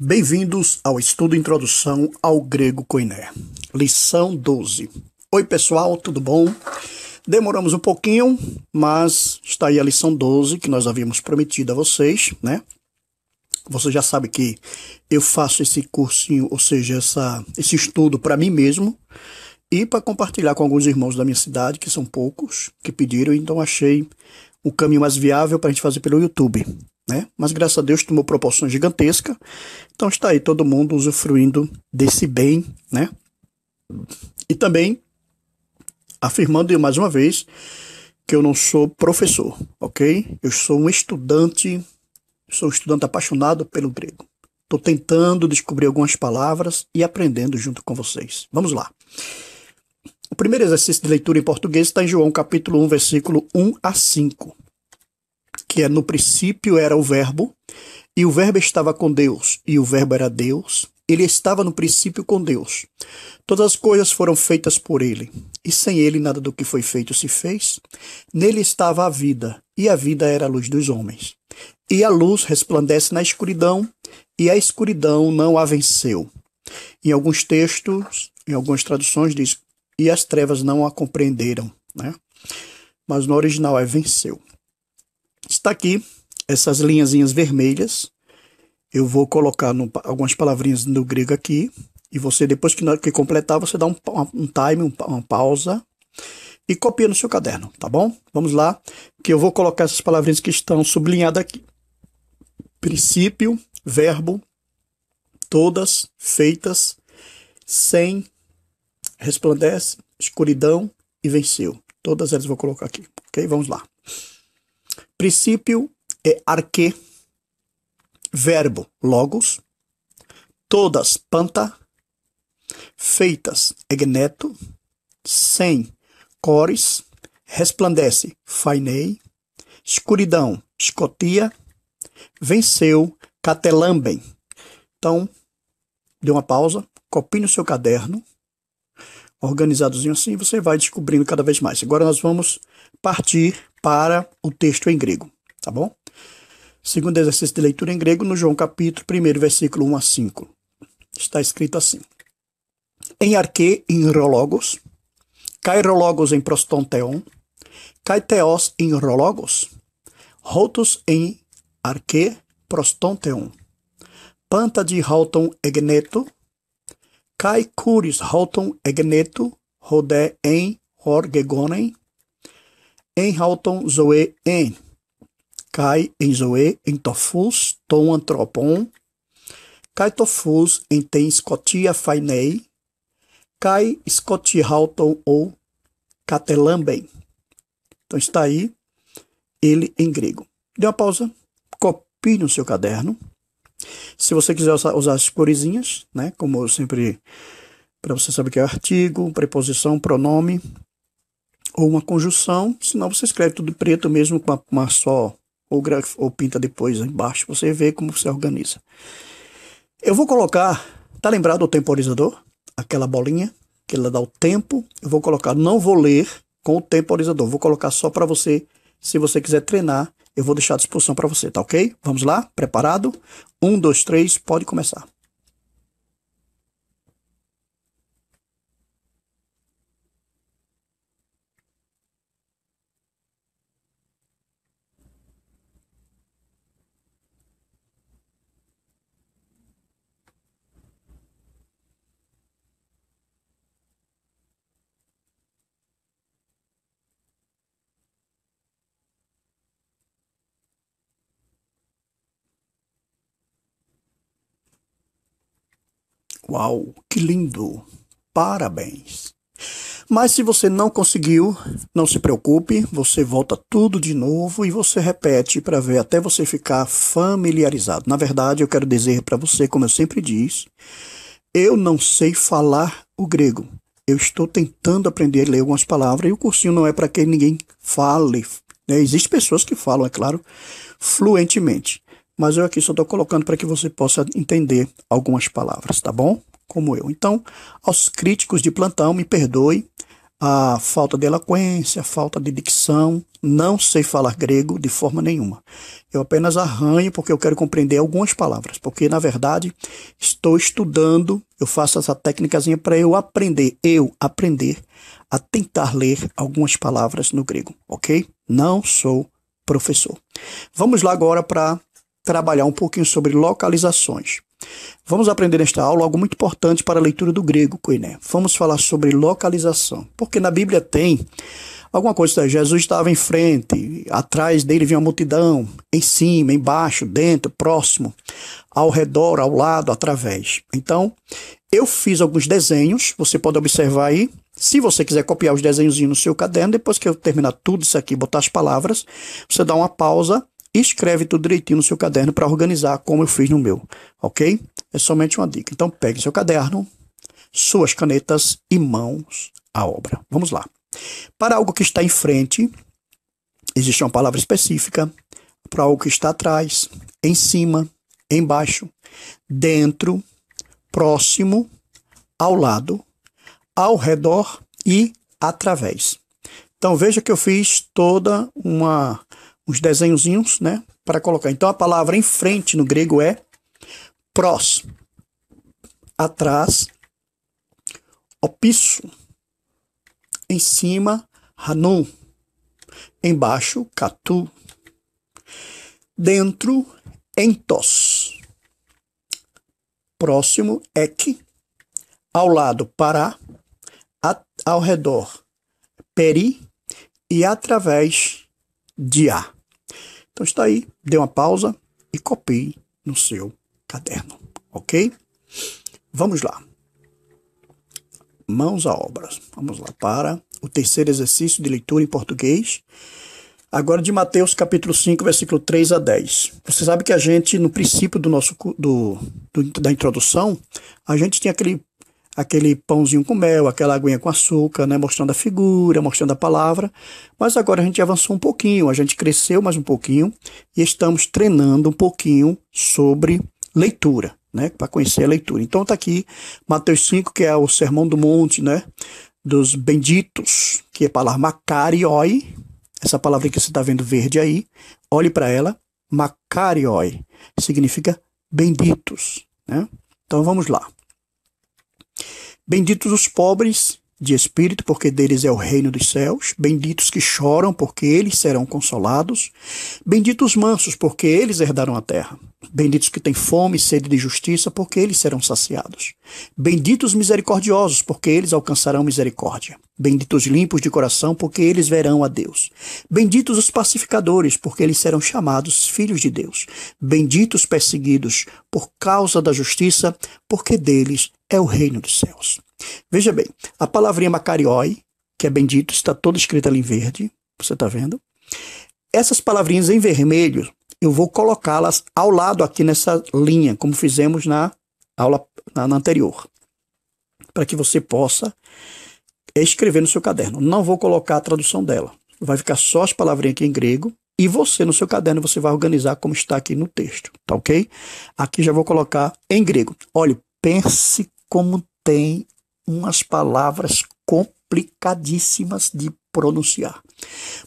Bem-vindos ao estudo Introdução ao Grego Coiné. lição 12. Oi, pessoal, tudo bom? Demoramos um pouquinho, mas está aí a lição 12 que nós havíamos prometido a vocês, né? Você já sabe que eu faço esse cursinho, ou seja, essa, esse estudo para mim mesmo e para compartilhar com alguns irmãos da minha cidade, que são poucos, que pediram, então achei o caminho mais viável para a gente fazer pelo YouTube né? Mas graças a Deus tomou proporção gigantesca. Então está aí todo mundo usufruindo desse bem, né? E também afirmando mais uma vez que eu não sou professor, ok? Eu sou um estudante, sou um estudante apaixonado pelo grego. Estou tentando descobrir algumas palavras e aprendendo junto com vocês. Vamos lá. O primeiro exercício de leitura em português está em João capítulo 1, versículo 1 a 5 que é no princípio era o Verbo, e o Verbo estava com Deus, e o Verbo era Deus. Ele estava no princípio com Deus. Todas as coisas foram feitas por ele, e sem ele nada do que foi feito se fez. Nele estava a vida, e a vida era a luz dos homens. E a luz resplandece na escuridão, e a escuridão não a venceu. Em alguns textos, em algumas traduções, diz: e as trevas não a compreenderam. Né? Mas no original é venceu está aqui essas linhazinhas vermelhas. Eu vou colocar no, algumas palavrinhas no grego aqui. E você, depois que, que completar, você dá um, um time, um, uma pausa. E copia no seu caderno, tá bom? Vamos lá, que eu vou colocar essas palavrinhas que estão sublinhadas aqui. Princípio, verbo, todas, feitas, sem, resplandece, escuridão e venceu. Todas elas vou colocar aqui, ok? Vamos lá. Princípio é arque, verbo logos, todas panta, feitas egneto, sem cores, resplandece fainei, escuridão escotia, venceu catelambem. Então, dê uma pausa, copie no seu caderno, organizadozinho assim, você vai descobrindo cada vez mais. Agora nós vamos partir para o texto em grego, tá bom? Segundo exercício de leitura em grego, no João capítulo 1, versículo 1 a 5. Está escrito assim: Em arque em rologos, kairologos em prostonteon, kaiteos em rologos, rotos em arque prostonteon, panta de roton egneto, kai curis roton egneto, rodé em orgegonem, em Halton zoe en. Cai em zoe em tofus Tom antropon. Cai tofus em tem scotia fainei. Cai scotia halton ou catelambem. Então está aí ele em grego. Dê uma pausa, copie no seu caderno. Se você quiser usar as coresinhas, né, como eu sempre para você saber que é artigo, preposição, pronome, ou uma conjunção, senão você escreve tudo preto mesmo com uma só, ou, ou pinta depois embaixo, você vê como você organiza. Eu vou colocar, tá lembrado o temporizador? Aquela bolinha que ela dá o tempo, eu vou colocar, não vou ler com o temporizador, vou colocar só para você, se você quiser treinar, eu vou deixar a disposição para você, tá ok? Vamos lá? Preparado? Um, dois, três, pode começar. Uau, que lindo! Parabéns! Mas se você não conseguiu, não se preocupe, você volta tudo de novo e você repete para ver até você ficar familiarizado. Na verdade, eu quero dizer para você, como eu sempre diz, eu não sei falar o grego. Eu estou tentando aprender a ler algumas palavras e o cursinho não é para que ninguém fale. Né? Existem pessoas que falam, é claro, fluentemente mas eu aqui só estou colocando para que você possa entender algumas palavras, tá bom? Como eu. Então, aos críticos de plantão, me perdoe a falta de eloquência, a falta de dicção, não sei falar grego de forma nenhuma. Eu apenas arranho porque eu quero compreender algumas palavras, porque na verdade estou estudando, eu faço essa técnicazinha para eu aprender, eu aprender a tentar ler algumas palavras no grego, ok? Não sou professor. Vamos lá agora para trabalhar um pouquinho sobre localizações. Vamos aprender nesta aula algo muito importante para a leitura do grego, Koiné. Vamos falar sobre localização, porque na Bíblia tem alguma coisa, né? Jesus estava em frente, atrás dele vinha uma multidão, em cima, embaixo, dentro, próximo, ao redor, ao lado, através. Então, eu fiz alguns desenhos, você pode observar aí. Se você quiser copiar os desenhos no seu caderno, depois que eu terminar tudo isso aqui, botar as palavras, você dá uma pausa escreve tudo direitinho no seu caderno para organizar como eu fiz no meu, ok? É somente uma dica. Então pegue seu caderno, suas canetas e mãos à obra. Vamos lá. Para algo que está em frente, existe uma palavra específica. Para algo que está atrás, em cima, embaixo, dentro, próximo, ao lado, ao redor e através. Então veja que eu fiz toda uma uns desenhozinhos, né, para colocar. Então a palavra em frente no grego é pros, atrás, opisso, em cima, hanum, embaixo, catu, dentro, entos, próximo, ek, ao lado, para, ao redor, peri e através de a. Então está aí, dê uma pausa e copie no seu caderno, ok? Vamos lá. Mãos à obra. Vamos lá para o terceiro exercício de leitura em português. Agora de Mateus capítulo 5, versículo 3 a 10. Você sabe que a gente, no princípio do nosso do, do da introdução, a gente tinha aquele aquele pãozinho com mel, aquela aguinha com açúcar, né, mostrando a figura, mostrando a palavra. Mas agora a gente avançou um pouquinho, a gente cresceu mais um pouquinho e estamos treinando um pouquinho sobre leitura, né, para conhecer a leitura. Então está aqui Mateus 5, que é o Sermão do Monte, né, dos benditos, que é a palavra macarioi, essa palavra que você está vendo verde aí, olhe para ela, macarioi, significa benditos, né? Então vamos lá. Benditos os pobres de espírito, porque deles é o reino dos céus. Benditos que choram, porque eles serão consolados. Benditos os mansos, porque eles herdarão a terra. Benditos que têm fome e sede de justiça, porque eles serão saciados. Benditos os misericordiosos, porque eles alcançarão misericórdia. Benditos os limpos de coração, porque eles verão a Deus. Benditos os pacificadores, porque eles serão chamados filhos de Deus. Benditos os perseguidos por causa da justiça, porque deles é o reino dos céus. Veja bem, a palavrinha Macarioi, que é bendito, está toda escrita ali em verde, você está vendo? Essas palavrinhas em vermelho, eu vou colocá-las ao lado aqui nessa linha, como fizemos na aula na, na anterior, para que você possa escrever no seu caderno. Não vou colocar a tradução dela, vai ficar só as palavrinhas aqui em grego, e você, no seu caderno, você vai organizar como está aqui no texto, tá ok? Aqui já vou colocar em grego. Olha, pense como tem umas palavras complicadíssimas de pronunciar.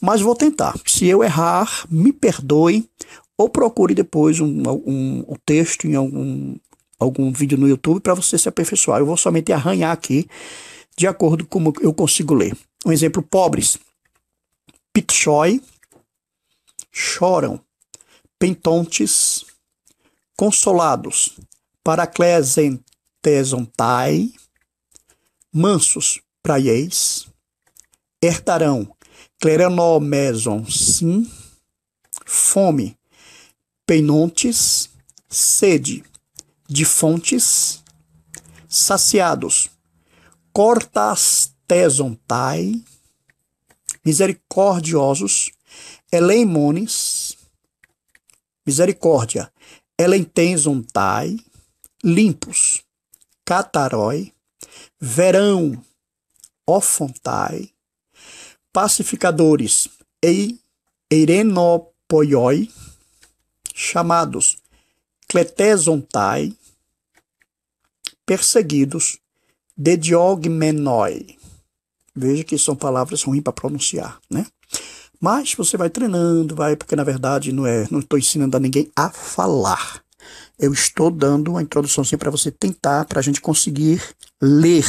Mas vou tentar. Se eu errar, me perdoe ou procure depois um, um, um texto em algum, algum vídeo no YouTube para você se aperfeiçoar. Eu vou somente arranhar aqui de acordo com como eu consigo ler. Um exemplo: pobres. Pichói, choram. Pentontes, consolados. Paraclesen, Tesontai, Mansos, Praieis, Hertarão, Cleronomeson, Sim, Fome, Peinontes, Sede, de Fontes, Saciados, Cortas Tesontai, Misericordiosos, Eleimones, Misericórdia, Elentensontai, Limpos, Catarói, Verão, Ofontai, Pacificadores e Eirenopoioi, chamados Cletesontai, perseguidos de Diogmenoi. Veja que são palavras ruins para pronunciar, né? Mas você vai treinando, vai, porque na verdade não é, não estou ensinando a ninguém a falar eu estou dando uma introdução assim, para você tentar, para a gente conseguir ler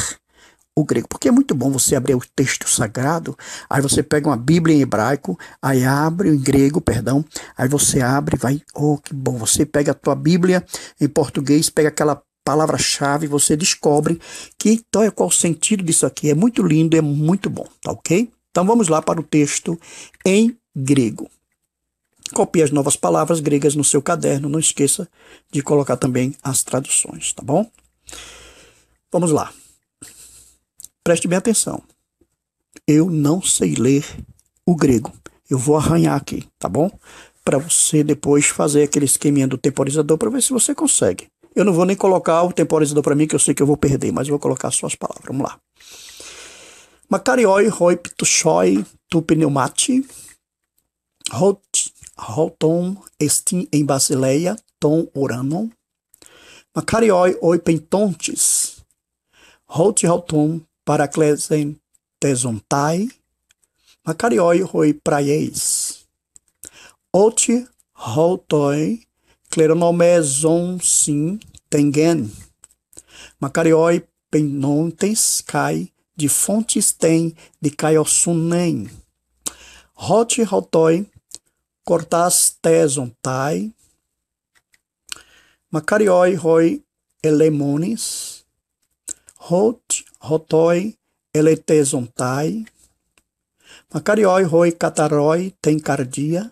o grego. Porque é muito bom você abrir o texto sagrado, aí você pega uma Bíblia em hebraico, aí abre em grego, perdão, aí você abre, vai, oh, que bom, você pega a tua Bíblia em português, pega aquela palavra-chave, você descobre que então é qual o sentido disso aqui. É muito lindo, é muito bom, tá OK? Então vamos lá para o texto em grego. Copie as novas palavras gregas no seu caderno. Não esqueça de colocar também as traduções, tá bom? Vamos lá. Preste bem atenção. Eu não sei ler o grego. Eu vou arranhar aqui, tá bom? Para você depois fazer aquele esqueminha do temporizador para ver se você consegue. Eu não vou nem colocar o temporizador para mim, que eu sei que eu vou perder, mas eu vou colocar suas palavras. Vamos lá. Makarioi hoi ptushoi tu pneumati hot Rotom estin em Basileia, Tom oranon. Macarioi oi pentontes, hot rotom paraclesen tesontai. Macarioi oi praieis. Ot rotoi cleronomezon sim tengen. Macarioi pentontes cai de fontes tem de caiosunem. Hot rotoi cortas tezontai macarioi roi elemones, hot rotoi eletesontai, macarioi roi cataroi cardia,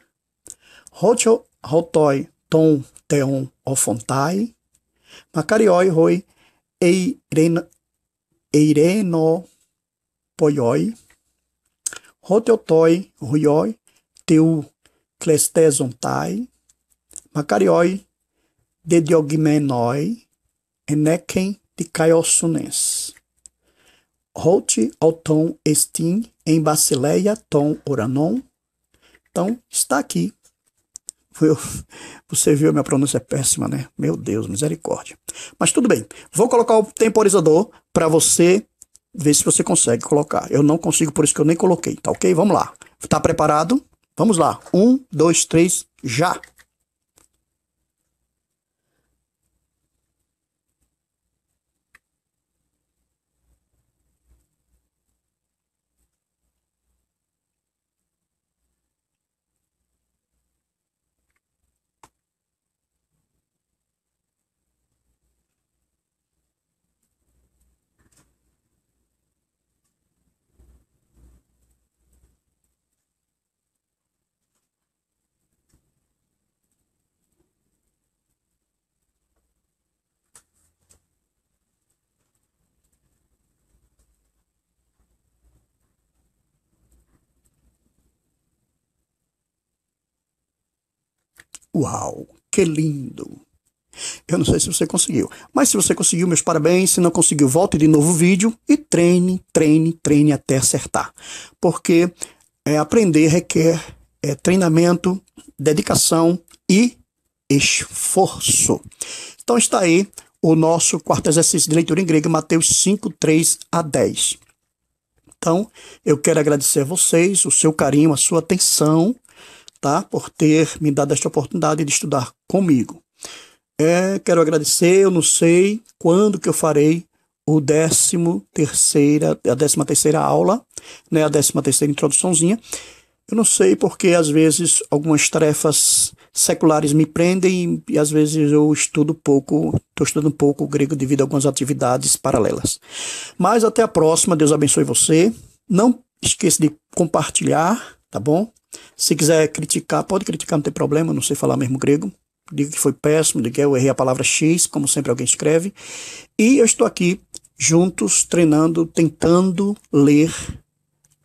rocho rotoi tom teon ofontai, macarioi roi eireno, eireno poioi, roteotoi ruioi teu clestesontai, macarioi, dediogmenoi, enequem de Holt auton estin em Basileia tom oranon. Então, está aqui. você viu, minha pronúncia é péssima, né? Meu Deus, misericórdia. Mas tudo bem. Vou colocar o temporizador para você ver se você consegue colocar. Eu não consigo, por isso que eu nem coloquei, tá ok? Vamos lá. Tá preparado? Vamos lá. Um, dois, três, já! Uau, que lindo! Eu não sei se você conseguiu, mas se você conseguiu, meus parabéns. Se não conseguiu, volte de novo o vídeo e treine, treine, treine até acertar. Porque é, aprender requer é, treinamento, dedicação e esforço. Então está aí o nosso quarto exercício de leitura em grego, Mateus 5, 3 a 10. Então, eu quero agradecer a vocês, o seu carinho, a sua atenção tá? por ter me dado esta oportunidade de estudar comigo. É, quero agradecer, eu não sei quando que eu farei o décimo terceira, a décima terceira aula, né, a décima terceira introduçãozinha. Eu não sei porque às vezes algumas tarefas seculares me prendem e, e às vezes eu estudo pouco, estou estudando pouco o grego devido a algumas atividades paralelas. Mas até a próxima, Deus abençoe você. Não esqueça de compartilhar tá bom? Se quiser criticar, pode criticar, não tem problema, não sei falar mesmo grego. Diga que foi péssimo, diga que eu errei a palavra X, como sempre alguém escreve. E eu estou aqui juntos, treinando, tentando ler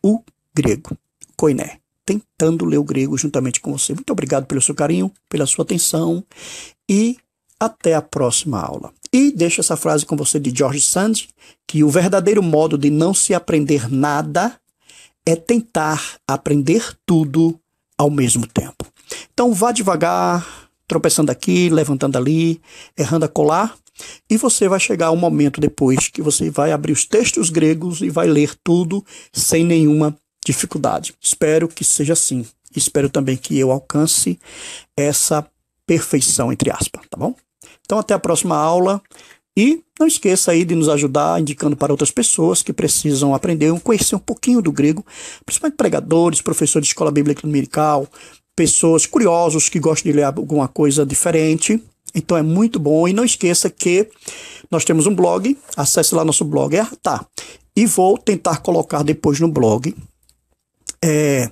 o grego, koiné. Tentando ler o grego juntamente com você. Muito obrigado pelo seu carinho, pela sua atenção e até a próxima aula. E deixo essa frase com você de George Sand, que o verdadeiro modo de não se aprender nada é tentar aprender tudo ao mesmo tempo. Então vá devagar, tropeçando aqui, levantando ali, errando a colar, e você vai chegar um momento depois que você vai abrir os textos gregos e vai ler tudo sem nenhuma dificuldade. Espero que seja assim. Espero também que eu alcance essa perfeição entre aspas, tá bom? Então até a próxima aula. E não esqueça aí de nos ajudar indicando para outras pessoas que precisam aprender, conhecer um pouquinho do grego, principalmente pregadores, professores de escola bíblica dominical, pessoas curiosos que gostam de ler alguma coisa diferente. Então é muito bom e não esqueça que nós temos um blog, acesse lá nosso blog, é tá. E vou tentar colocar depois no blog é,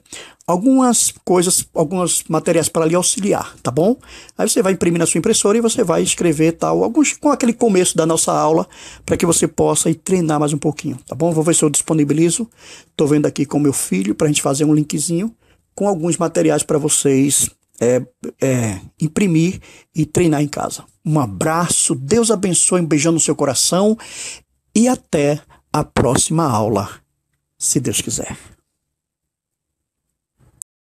algumas coisas, algumas materiais para lhe auxiliar, tá bom? Aí você vai imprimir na sua impressora e você vai escrever tal, alguns com aquele começo da nossa aula, para que você possa ir treinar mais um pouquinho, tá bom? Vou ver se eu disponibilizo. Tô vendo aqui com meu filho para a gente fazer um linkzinho com alguns materiais para vocês é, é, imprimir e treinar em casa. Um abraço, Deus abençoe, um beijão no seu coração e até a próxima aula, se Deus quiser.